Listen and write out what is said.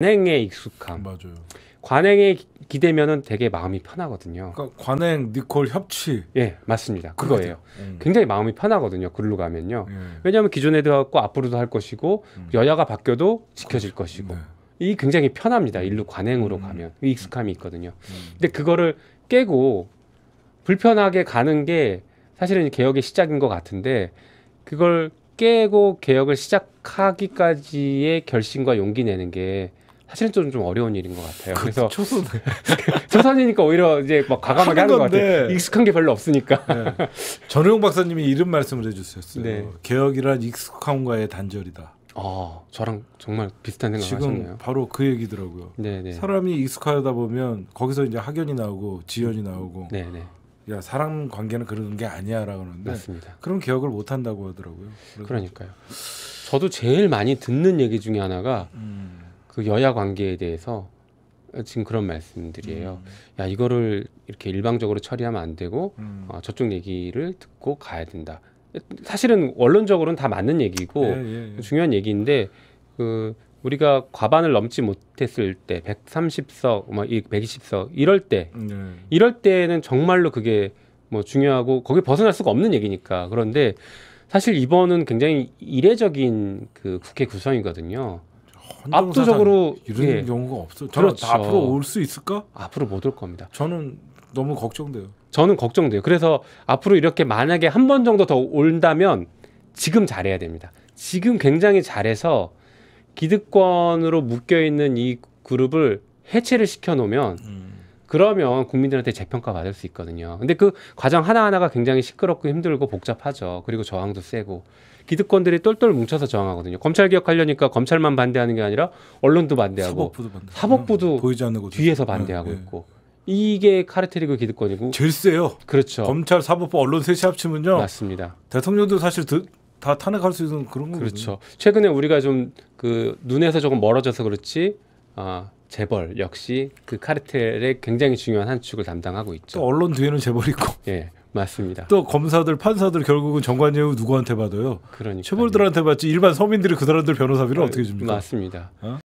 관행에 익숙함. 맞아요. 관행에 기- 대면은 되게 마음이 편하거든요. 그러니까 관행, 니콜 협치. 예, 맞습니다. 그거예요. 음. 굉장히 마음이 편하거든요. 글로 가면요. 예. 왜냐하면 기존에도 했고 앞으로도 할 것이고 음. 여야가 바뀌어도 지켜질 그렇죠. 것이고 네. 이 굉장히 편합니다. 음. 일로 관행으로 음. 가면 이 익숙함이 있거든요. 음. 근데 그거를 깨고 불편하게 가는 게 사실은 개혁의 시작인 것 같은데 그걸 깨고 개혁을 시작하기까지의 결심과 용기 내는 게 사실은 좀, 좀 어려운 일인 것 같아요. 그 그래서 초선 초선이니까 오히려 이제 막 과감하게 하는, 하는 것 같아요. 익숙한 게 별로 없으니까. 네. 전용 박사님이 이런 말씀을 해주셨어요. 네. 개혁이란 익숙함과의 단절이다. 아, 저랑 정말 비슷한 생각 지 하셨네요. 바로 그 얘기더라고요. 네네. 네. 사람이 익숙하다 보면 거기서 이제 학연이 나오고 지연이 나오고 네네. 네. 야 사람 관계는 그런 게 아니야라고 하는데 맞습니다. 그런 개혁을 못 한다고 하더라고요. 그러니까요. 저도 제일 많이 듣는 얘기 중에 하나가 음. 그 여야 관계에 대해서 어, 지금 그런 말씀들이에요. 음. 야 이거를 이렇게 일방적으로 처리하면 안 되고 음. 어, 저쪽 얘기를 듣고 가야 된다. 사실은 원론적으로는 다 맞는 얘기고 예, 예, 예. 중요한 얘기인데 그 우리가 과반을 넘지 못했을 때 130석, 뭐 120석 이럴 때 네. 이럴 때는 정말로 그게 뭐 중요하고 거기 벗어날 수가 없는 얘기니까 그런데 사실 이번은 굉장히 이례적인 그 국회 구성이거든요. 압도적으로 이런 예. 경우가 없어. 저는 그렇죠. 앞으로 올 수 있을까? 앞으로 못 올 겁니다. 저는 너무 걱정돼요. 저는 걱정돼요. 그래서 앞으로 이렇게 만약에 한 번 정도 더 온다면 지금 잘해야 됩니다. 지금 굉장히 잘해서 기득권으로 묶여 있는 이 그룹을 해체를 시켜 놓으면 음. 그러면 국민들한테 재평가 받을 수 있거든요. 근데 그 과정 하나하나가 굉장히 시끄럽고 힘들고 복잡하죠. 그리고 저항도 세고. 기득권들이 똘똘 뭉쳐서 저항하거든요. 검찰 개혁하려니까 검찰만 반대하는 게 아니라 언론도 반대하고 사법부도, 반대. 사법부도 음, 보이지 않는 뒤에서 네, 반대하고 네, 네. 있고 이게 카르텔이고 기득권이고 제일 세요. 그렇죠. 검찰, 사법부, 언론 셋이 합치면요. 맞습니다. 대통령도 사실 드, 다 탄핵할 수 있는 그런 거죠. 그렇죠. 거거든요. 최근에 우리가 좀 그 눈에서 조금 멀어져서 그렇지 아 재벌 역시 그 카르텔의 굉장히 중요한 한 축을 담당하고 있죠. 또 언론 뒤에는 재벌 있고. 예. 맞습니다. 또 검사들, 판사들 결국은 정관예우 누구한테 받아요? 그러니까. 체벌들한테 받지 일반 서민들이 그 사람들 변호사비를 아, 어, 떻게 줍니까? 맞습니다. 어?